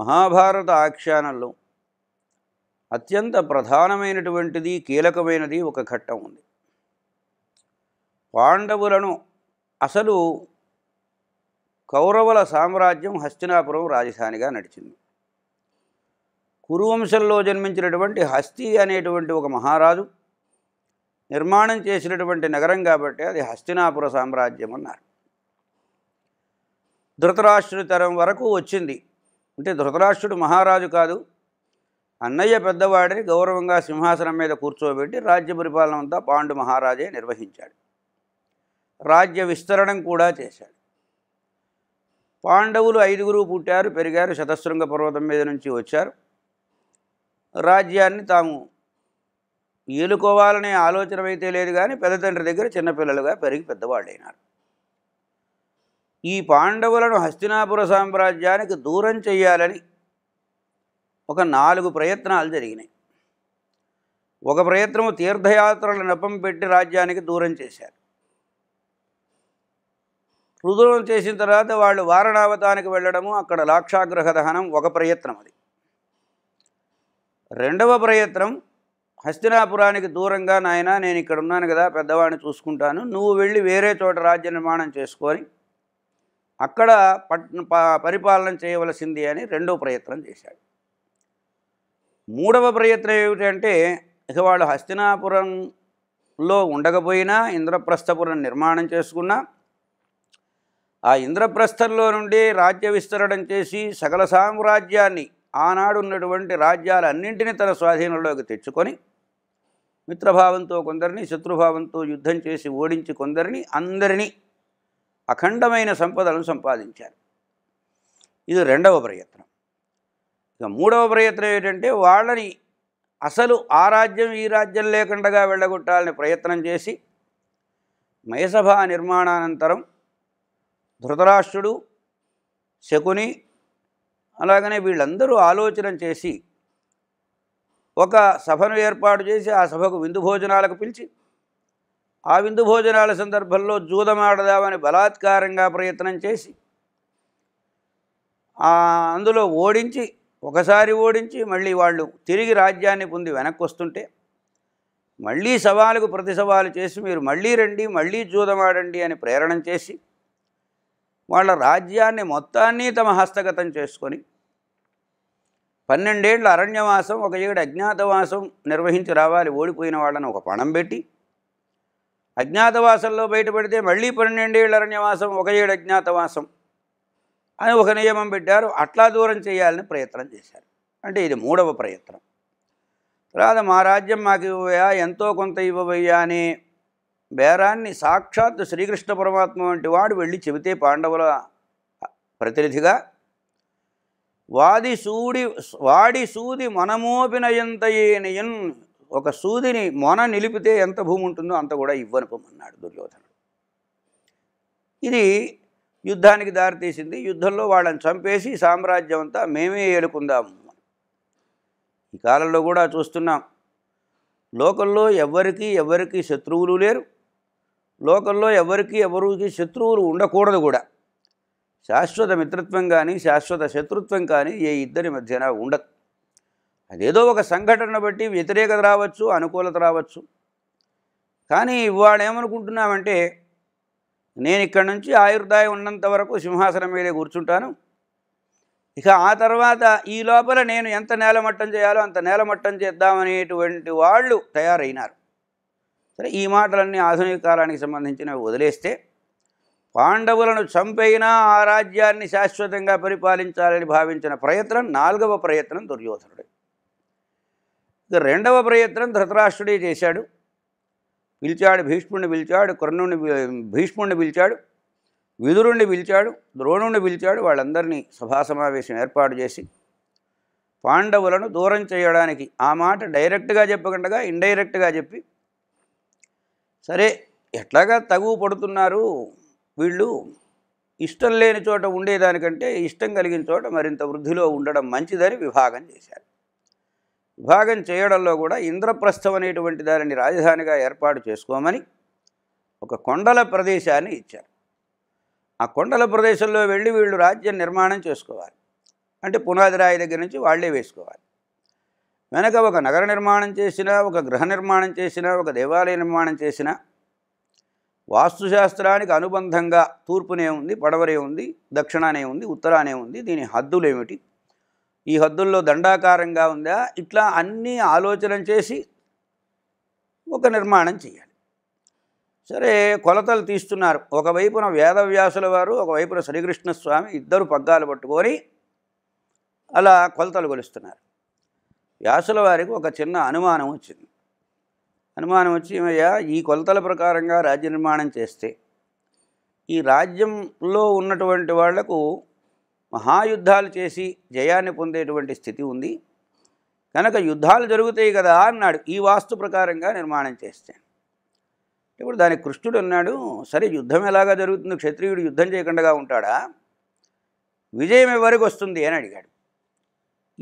మహాభారత ఆఖ్యానంలో అత్యంత ప్రధానమైనటువంటిది కీలకమైనది ఒక ఘట్టం ఉంది పాండవులను అసలు కౌరవుల సామ్రాజ్యం హస్తినాపురం రాజధానిగా నడిచింది కురువంశంలో జన్మించినటువంటి హస్తి అనేటువంటి ఒక మహారాజు నిర్మాణం చేసినటువంటి నగరం కాబట్టి అది హస్తినాపుర సామ్రాజ్యం అన్నారు ధృతరాష్ట్రుడి తరం వరకు వచ్చింది అంటే ధృతరాష్ట్రుడు మహారాజు కాదు అన్నయ్య పెద్దవాడిని గౌరవంగా సింహాసనం మీద కూర్చోబెట్టి రాజ్య పరిపాలన అంతా పాండు మహారాజే నిర్వహించాడు రాజ్య విస్తరణం కూడా చేశాడు పాండవులు ఐదుగురు పుట్టారు పెరిగారు శతశృంగ పర్వతం మీద నుంచి వచ్చారు రాజ్యాన్ని తాము ఏలుకోవాలనే ఆలోచన అయితే లేదు కానీ పెద్ద తండ్రి దగ్గర చిన్నపిల్లలుగా పెరిగి పెద్దవాళ్ళైనారు ఈ పాండవులను హస్తినాపుర సామ్రాజ్యానికి దూరం చేయాలని ఒక నాలుగు ప్రయత్నాలు జరిగినాయి ఒక ప్రయత్నము తీర్థయాత్రల నెపం పెట్టి రాజ్యానికి దూరం చేశారు రుదూరం చేసిన తర్వాత వాళ్ళు వారణావతానికి వెళ్ళడము అక్కడ లాక్షాగ్రహ దహనం ఒక ప్రయత్నం అది రెండవ ప్రయత్నం హస్తినాపురానికి దూరంగా నాయన నేను ఇక్కడ ఉన్నాను కదా పెద్దవాడిని చూసుకుంటాను నువ్వు వెళ్ళి వేరే చోట రాజ్య నిర్మాణం చేసుకొని అక్కడ పరిపాలన చేయవలసింది అని రెండో ప్రయత్నం చేశాడు మూడవ ప్రయత్నం ఏమిటంటే ఇక వాళ్ళు హస్తినాపురంలో ఉండకపోయినా ఇంద్రప్రస్థపురం నిర్మాణం చేసుకున్నా ఆ ఇంద్రప్రస్థంలో నుండి రాజ్య విస్తరణం చేసి సకల సామ్రాజ్యాన్ని ఆనాడు ఉన్నటువంటి రాజ్యాలన్నింటినీ తన స్వాధీనంలోకి తెచ్చుకొని మిత్రభావంతో కొందరిని శత్రుభావంతో యుద్ధం చేసి ఓడించి కొందరిని అందరినీ అఖండమైన సంపదలను సంపాదించారు ఇది రెండవ ప్రయత్నం ఇక మూడవ ప్రయత్నం ఏంటంటే వాళ్ళని అసలు ఆ రాజ్యం ఈ రాజ్యం లేకుండా వెళ్ళగొట్టాలని ప్రయత్నం చేసి మయసభ నిర్మాణానంతరం ధృతరాష్ట్రుడు శకుని అలాగనే వీళ్ళందరూ ఆలోచన చేసి ఒక సభను ఏర్పాటు చేసి ఆ సభకు విందు భోజనాలకు పిలిచి ఆ విందు భోజనాల సందర్భంలో జూదమాడదామని బలాత్కారంగా ప్రయత్నం చేసి అందులో ఓడించి ఒకసారి ఓడించి మళ్ళీ వాళ్ళు తిరిగి రాజ్యాన్ని పొంది వెనక్కి వస్తుంటే మళ్ళీ సవాలుకు ప్రతి సవాలు చేసి మీరు మళ్ళీ రండి మళ్ళీ జూదమాడండి అని ప్రేరణ చేసి వాళ్ళ రాజ్యాన్ని మొత్తాన్ని తమ హస్తగతం చేసుకొని పన్నెండేళ్ళు అరణ్యవాసం ఒక ఏడు అజ్ఞాతవాసం నిర్వహించి రావాలి ఓడిపోయిన వాళ్ళని ఒక పణం పెట్టి అజ్ఞాతవాసంలో బయటపడితే మళ్ళీ పన్నెండేళ్ళు అరణ్యవాసం ఒక ఏడు అజ్ఞాతవాసం అని ఒక నియమం పెట్టారు అట్లా దూరం చేయాలని ప్రయత్నం చేశారు అంటే ఇది మూడవ ప్రయత్నం తర్వాత మా రాజ్యం మాకు ఇవ్వయా ఎంతో కొంత ఇవ్వబోయా అనే బేరాన్ని సాక్షాత్తు శ్రీకృష్ణ పరమాత్మ వంటి వాడు వెళ్ళి చెబితే పాండవుల ప్రతినిధిగా వాది సూడి వాడి సూది మనమోపినయంతయేనయన్ ఒక సూదిని మొన నిలిపితే ఎంత భూమి ఉంటుందో అంత కూడా ఇవ్వనుకోమన్నాడు దుర్యోధనుడు ఇది యుద్ధానికి దారితీసింది యుద్ధంలో వాళ్ళని చంపేసి సామ్రాజ్యం అంతా మేమే ఏలుకుందాము ఈ కాలంలో కూడా చూస్తున్నాం లోకల్లో ఎవరికి ఎవరికి శత్రువులు లేరు లోకల్లో ఎవరికి ఎవరికి శత్రువులు ఉండకూడదు కూడా శాశ్వత మిత్రత్వం కానీ శాశ్వత శత్రుత్వం కానీ ఏ ఇద్దరి మధ్యన ఉండదు అదేదో ఒక సంఘటన బట్టి వ్యతిరేకత రావచ్చు అనుకూలత రావచ్చు కానీ ఇవాళ ఏమనుకుంటున్నామంటే నేను ఇక్కడి నుంచి ఆయుర్దాయం ఉన్నంత వరకు సింహాసనం మీదే కూర్చుంటాను ఇక ఆ తర్వాత ఈ లోపల నేను ఎంత నేలమట్టం చేయాలో అంత నేలమట్టం చేద్దామనేటువంటి వాళ్ళు తయారైనారు సరే ఈ మాటలన్నీ ఆధునిక కాలానికి సంబంధించినవి వదిలేస్తే పాండవులను చంపైనా ఆ రాజ్యాన్ని శాశ్వతంగా పరిపాలించాలని భావించిన ప్రయత్నం నాలుగవ ప్రయత్నం దుర్యోధనుడు రెండవ ప్రయత్నం ధృతరాష్ట్రుడే చేశాడు పిలిచాడు భీష్ముడిని పిలిచాడు కర్ణుని భీష్ముడిని పిలిచాడు విదురుణ్ణి పిలిచాడు ద్రోణుణ్ణి పిలిచాడు వాళ్ళందరినీ సభా సమావేశం ఏర్పాటు చేసి పాండవులను దూరం చేయడానికి ఆ మాట డైరెక్ట్గా చెప్పకుండా ఇండైరెక్ట్గా చెప్పి సరే ఎట్లాగా తగువ పడుతున్నారు వీళ్ళు ఇష్టం లేని చోట ఉండేదానికంటే ఇష్టం కలిగిన చోట మరింత వృద్ధిలో ఉండడం మంచిదని విభాగం చేశారు విభాగం చేయడంలో కూడా ఇంద్రప్రస్థం అనేటువంటి దానిని రాజధానిగా ఏర్పాటు చేసుకోమని ఒక కొండల ప్రదేశాన్ని ఇచ్చారు ఆ కొండల ప్రదేశంలో వెళ్ళి వీళ్ళు రాజ్యం నిర్మాణం చేసుకోవాలి అంటే పునాది రాయి దగ్గర నుంచి వాళ్లే వేసుకోవాలి వెనక ఒక నగర నిర్మాణం చేసినా ఒక గృహ నిర్మాణం చేసినా ఒక దేవాలయ నిర్మాణం చేసినా వాస్తుశాస్త్రానికి అనుబంధంగా తూర్పునే ఉంది పడవరే ఉంది దక్షిణానే ఉంది ఉత్తరానే ఉంది దీని హద్దులేమిటి ఈ హద్దుల్లో దండాకారంగా ఉందా ఇట్లా అన్నీ ఆలోచన చేసి ఒక నిర్మాణం చేయాలి సరే కొలతలు తీస్తున్నారు ఒకవైపున వేదవ్యాసుల వారు ఒకవైపున శ్రీకృష్ణ స్వామి ఇద్దరు పగ్గాలు పట్టుకొని అలా కొలతలు కొలుస్తున్నారు వ్యాసుల వారికి ఒక చిన్న అనుమానం వచ్చింది అనుమానం వచ్చి ఏమయ్యా ఈ కొలతల ప్రకారంగా రాజ్య నిర్మాణం చేస్తే ఈ రాజ్యంలో ఉన్నటువంటి వాళ్లకు మహాయుద్ధాలు చేసి జయాన్ని పొందేటువంటి స్థితి ఉంది కనుక యుద్ధాలు జరుగుతాయి కదా అన్నాడు ఈ వాస్తు ప్రకారంగా నిర్మాణం చేస్తే ఇప్పుడు దానికి కృష్ణుడు అన్నాడు సరే యుద్ధం ఎలాగా జరుగుతుంది క్షత్రియుడు యుద్ధం చేయకుండా ఉంటాడా విజయం ఎవరికి వస్తుంది అని అడిగాడు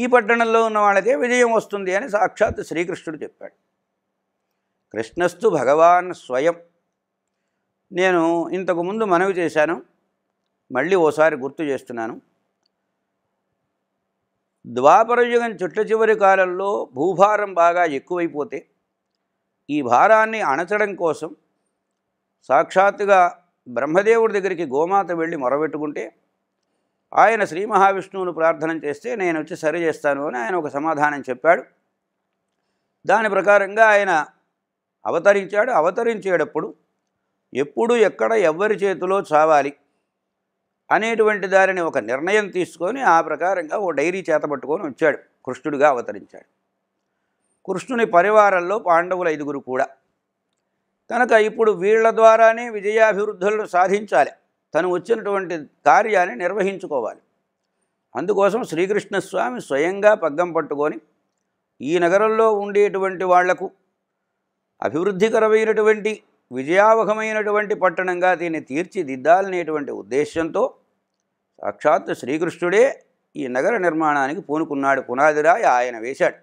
ఈ పట్టణంలో ఉన్న వాళ్ళకే విజయం వస్తుంది అని సాక్షాత్ శ్రీకృష్ణుడు చెప్పాడు కృష్ణస్తు భగవాన్ స్వయం నేను ఇంతకుముందు మనవి చేశాను మళ్ళీ ఓసారి గుర్తు చేస్తున్నాను ద్వాపరయుగం చుట్ట చివరి కాలంలో భూభారం బాగా ఎక్కువైపోతే ఈ భారాన్ని అణచడం కోసం సాక్షాత్తుగా బ్రహ్మదేవుడి దగ్గరికి గోమాత వెళ్ళి మొరబెట్టుకుంటే ఆయన శ్రీ మహావిష్ణువును ప్రార్థన చేస్తే నేను వచ్చి సరి చేస్తాను అని ఆయన ఒక సమాధానం చెప్పాడు దాని ప్రకారంగా ఆయన అవతరించాడు అవతరించేటప్పుడు ఎప్పుడు ఎక్కడ ఎవ్వరి చేతిలో చావాలి అనేటువంటి దారిని ఒక నిర్ణయం తీసుకొని ఆ ప్రకారంగా ఓ డైరీ చేతబట్టుకొని వచ్చాడు కృష్ణుడిగా అవతరించాడు కృష్ణుని పరివారంలో పాండవులు ఐదుగురు కూడా కనుక ఇప్పుడు వీళ్ల ద్వారానే విజయాభివృద్ధులను సాధించాలి తను వచ్చినటువంటి కార్యాన్ని నిర్వహించుకోవాలి అందుకోసం శ్రీకృష్ణస్వామి స్వయంగా పగ్గం పట్టుకొని ఈ నగరంలో ఉండేటువంటి వాళ్లకు అభివృద్ధికరమైనటువంటి విజయావహమైనటువంటి పట్టణంగా దీన్ని తీర్చిదిద్దాలనేటువంటి ఉద్దేశంతో సాక్షాత్ శ్రీకృష్ణుడే ఈ నగర నిర్మాణానికి పూనుకున్నాడు పునాదిరాయి ఆయన వేశాడు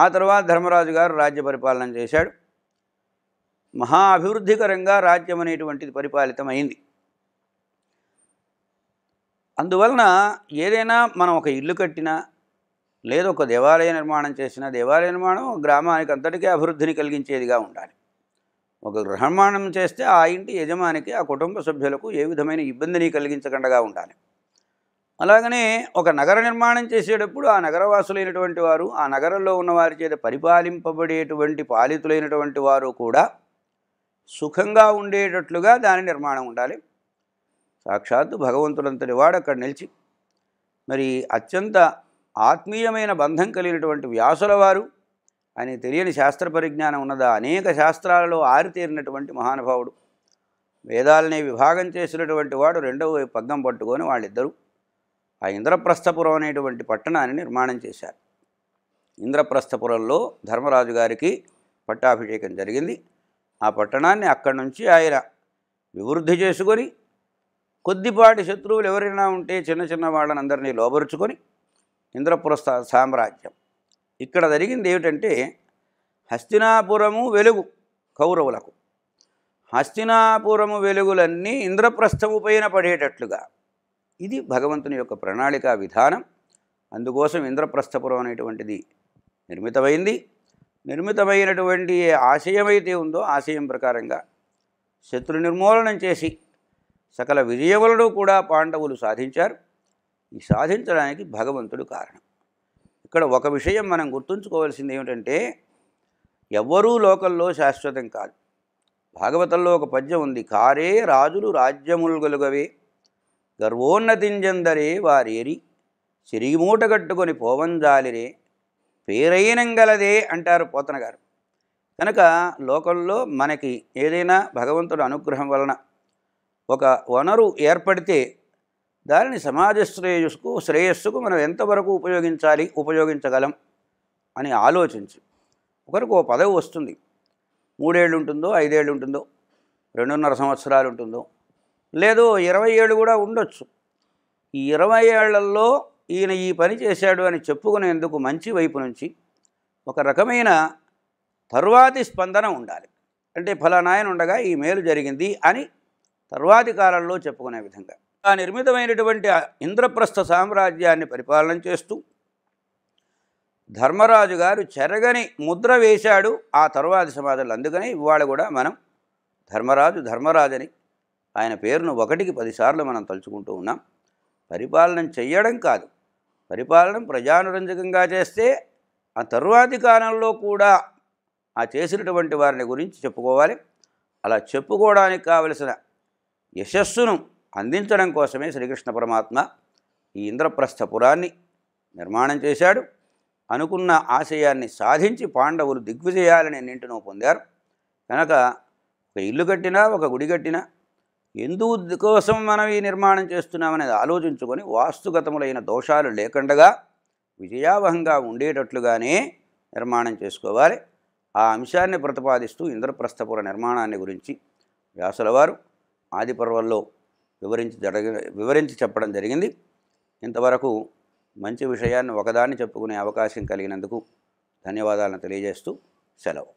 ఆ తర్వాత ధర్మరాజు గారు రాజ్య పరిపాలన చేశాడు మహా అభివృద్ధికరంగా రాజ్యం అనేటువంటిది పరిపాలితమైంది అందువలన ఏదైనా మనం ఒక ఇల్లు కట్టినా లేదా ఒక దేవాలయ నిర్మాణం చేసిన దేవాలయ నిర్మాణం గ్రామానికి అంతటికీ అభివృద్ధిని కలిగించేదిగా ఉండాలి ఒక గ్రహమాణం చేస్తే ఆ ఇంటి యజమానికి ఆ కుటుంబ సభ్యులకు ఏ విధమైన ఇబ్బందిని కలిగించకుండా ఉండాలి అలాగనే ఒక నగర నిర్మాణం చేసేటప్పుడు ఆ నగరవాసులైనటువంటి వారు ఆ నగరంలో ఉన్నవారి చేత పరిపాలింపబడేటువంటి పాలితులైనటువంటి వారు కూడా సుఖంగా ఉండేటట్లుగా దాని నిర్మాణం ఉండాలి సాక్షాత్తు భగవంతుడంతటి వాడు అక్కడ నిలిచి మరి అత్యంత ఆత్మీయమైన బంధం కలిగినటువంటి వ్యాసుల వారు అని తెలియని శాస్త్ర పరిజ్ఞానం ఉన్నదా అనేక శాస్త్రాలలో ఆరితేరినటువంటి మహానుభావుడు వేదాలని విభాగం చేసినటువంటి వాడు రెండవ పగ్గం పట్టుకొని వాళ్ళిద్దరూ ఆ ఇంద్రప్రస్థపురం అనేటువంటి పట్టణాన్ని నిర్మాణం చేశారు ఇంద్రప్రస్థపురంలో ధర్మరాజు గారికి పట్టాభిషేకం జరిగింది ఆ పట్టణాన్ని అక్కడి నుంచి ఆయన వివృద్ధి చేసుకొని కొద్దిపాటి శత్రువులు ఎవరైనా ఉంటే చిన్న చిన్న వాళ్ళని అందరినీ లోబరుచుకొని ఇంద్రపురస్థ సామ్రాజ్యం ఇక్కడ జరిగింది ఏమిటంటే హస్తినాపురము వెలుగు కౌరవులకు హస్తినాపురము వెలుగులన్నీ ఇంద్రప్రస్థము పైన పడేటట్లుగా ఇది భగవంతుని యొక్క ప్రణాళిక విధానం అందుకోసం ఇంద్రప్రస్థపురం అనేటువంటిది నిర్మితమైంది నిర్మితమైనటువంటి ఏ ఆశయమైతే ఉందో ఆశయం ప్రకారంగా శత్రు నిర్మూలనం చేసి సకల విజయములను కూడా పాండవులు సాధించారు ఈ సాధించడానికి భగవంతుడు కారణం ఇక్కడ ఒక విషయం మనం గుర్తుంచుకోవాల్సింది ఏమిటంటే ఎవ్వరూ లోకల్లో శాశ్వతం కాదు భాగవతంలో ఒక పద్యం ఉంది కారే రాజులు రాజ్యములుగలుగవే గర్వోన్నతింజందరే వారేరి మూట కట్టుకొని పోవంజాలిరే పేరైనంగలదే అంటారు పోతన గారు కనుక లోకంలో మనకి ఏదైనా భగవంతుడు అనుగ్రహం వలన ఒక వనరు ఏర్పడితే దానిని సమాజ శ్రేయస్సుకు శ్రేయస్సుకు మనం ఎంతవరకు ఉపయోగించాలి ఉపయోగించగలం అని ఆలోచించి ఒకరికి ఓ పదవి వస్తుంది మూడేళ్ళు ఉంటుందో ఐదేళ్ళు ఉంటుందో రెండున్నర సంవత్సరాలు ఉంటుందో లేదు ఇరవై ఏళ్ళు కూడా ఉండొచ్చు ఈ ఇరవై ఏళ్లలో ఈయన ఈ పని చేశాడు అని చెప్పుకునేందుకు మంచి వైపు నుంచి ఒక రకమైన తరువాతి స్పందన ఉండాలి అంటే ఫలానాయన ఉండగా ఈ మేలు జరిగింది అని తర్వాతి కాలంలో చెప్పుకునే విధంగా ఆ నిర్మితమైనటువంటి ఇంద్రప్రస్థ సామ్రాజ్యాన్ని పరిపాలన చేస్తూ ధర్మరాజు గారు చెరగని ముద్ర వేశాడు ఆ తరువాతి సమాధులు అందుకని ఇవాళ కూడా మనం ధర్మరాజు ధర్మరాజని ఆయన పేరును ఒకటికి పదిసార్లు మనం తలుచుకుంటూ ఉన్నాం పరిపాలన చెయ్యడం కాదు పరిపాలన ప్రజానురంజకంగా చేస్తే ఆ తరువాతి కాలంలో కూడా ఆ చేసినటువంటి వారిని గురించి చెప్పుకోవాలి అలా చెప్పుకోవడానికి కావలసిన యశస్సును అందించడం కోసమే శ్రీకృష్ణ పరమాత్మ ఈ ఇంద్రప్రస్థపురాన్ని నిర్మాణం చేశాడు అనుకున్న ఆశయాన్ని సాధించి పాండవులు దిగ్విజయాలని నింటినో పొందారు కనుక ఒక ఇల్లు కట్టినా ఒక గుడి కట్టినా ఎందుకోసం మనం ఈ నిర్మాణం చేస్తున్నామనేది ఆలోచించుకొని వాస్తుగతములైన దోషాలు లేకుండగా విజయావహంగా ఉండేటట్లుగానే నిర్మాణం చేసుకోవాలి ఆ అంశాన్ని ప్రతిపాదిస్తూ ఇంద్రప్రస్థపుర నిర్మాణాన్ని గురించి వ్యాసులవారు ఆదిపర్వంలో వివరించి జరగ వివరించి చెప్పడం జరిగింది ఇంతవరకు మంచి విషయాన్ని ఒకదాన్ని చెప్పుకునే అవకాశం కలిగినందుకు ధన్యవాదాలను తెలియజేస్తూ సెలవు